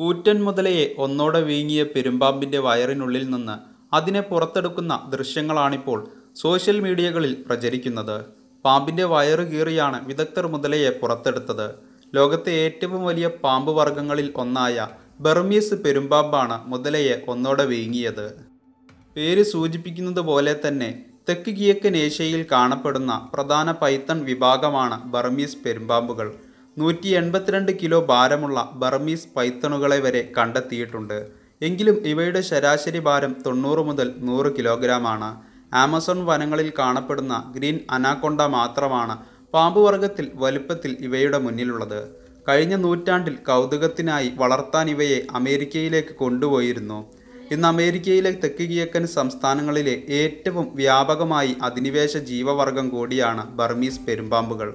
കൂറ്റൻ മുതലയെ ഒന്നോടെ വീങ്ങിയ പെരുമ്പാമ്പിൻ്റെ വയറിനുള്ളിൽ നിന്ന് അതിനെ പുറത്തെടുക്കുന്ന ദൃശ്യങ്ങളാണിപ്പോൾ സോഷ്യൽ മീഡിയകളിൽ പ്രചരിക്കുന്നത് പാമ്പിൻ്റെ വയറ് കീറിയാണ് വിദഗ്ധർ മുതലയെ പുറത്തെടുത്തത് ലോകത്തെ ഏറ്റവും വലിയ പാമ്പ് വർഗ്ഗങ്ങളിൽ ഒന്നായ ബെർമീസ് പെരുമ്പാമ്പാണ് മുതലയെ ഒന്നോടെ വീങ്ങിയത് പേര് സൂചിപ്പിക്കുന്നത് പോലെ തന്നെ തെക്ക് കിഴക്കൻ ഏഷ്യയിൽ കാണപ്പെടുന്ന പ്രധാന പൈത്തൺ വിഭാഗമാണ് ബർമീസ് പെരുമ്പാമ്പുകൾ നൂറ്റി എൺപത്തിരണ്ട് കിലോ ഭാരമുള്ള ബർമീസ് പൈത്തണുകളെ വരെ കണ്ടെത്തിയിട്ടുണ്ട് എങ്കിലും ഇവയുടെ ശരാശരി ഭാരം തൊണ്ണൂറ് മുതൽ നൂറ് കിലോഗ്രാമാണ് ആമസോൺ വനങ്ങളിൽ കാണപ്പെടുന്ന ഗ്രീൻ അനാക്കൊണ്ട മാത്രമാണ് പാമ്പുവർഗത്തിൽ വലുപ്പത്തിൽ ഇവയുടെ മുന്നിലുള്ളത് കഴിഞ്ഞ നൂറ്റാണ്ടിൽ കൗതുകത്തിനായി വളർത്താൻ ഇവയെ അമേരിക്കയിലേക്ക് കൊണ്ടുപോയിരുന്നു ഇന്ന് അമേരിക്കയിലെ തെക്ക് കിഴക്കൻ സംസ്ഥാനങ്ങളിലെ ഏറ്റവും വ്യാപകമായി അധിനിവേശ ജീവവർഗം കൂടിയാണ് ബർമീസ് പെരുമ്പാമ്പുകൾ